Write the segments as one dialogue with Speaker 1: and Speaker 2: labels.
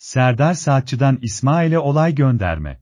Speaker 1: Serdar Saatçı'dan İsmail'e olay gönderme.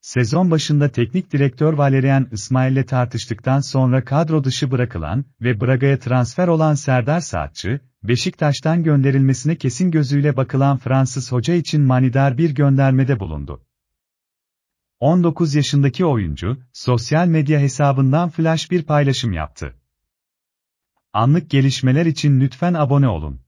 Speaker 1: Sezon başında teknik direktör Valerian İsmail'le tartıştıktan sonra kadro dışı bırakılan ve Braga'ya transfer olan Serdar Saatçı, Beşiktaş'tan gönderilmesine kesin gözüyle bakılan Fransız hoca için manidar bir göndermede bulundu. 19 yaşındaki oyuncu, sosyal medya hesabından flash bir paylaşım yaptı. Anlık gelişmeler için lütfen abone olun.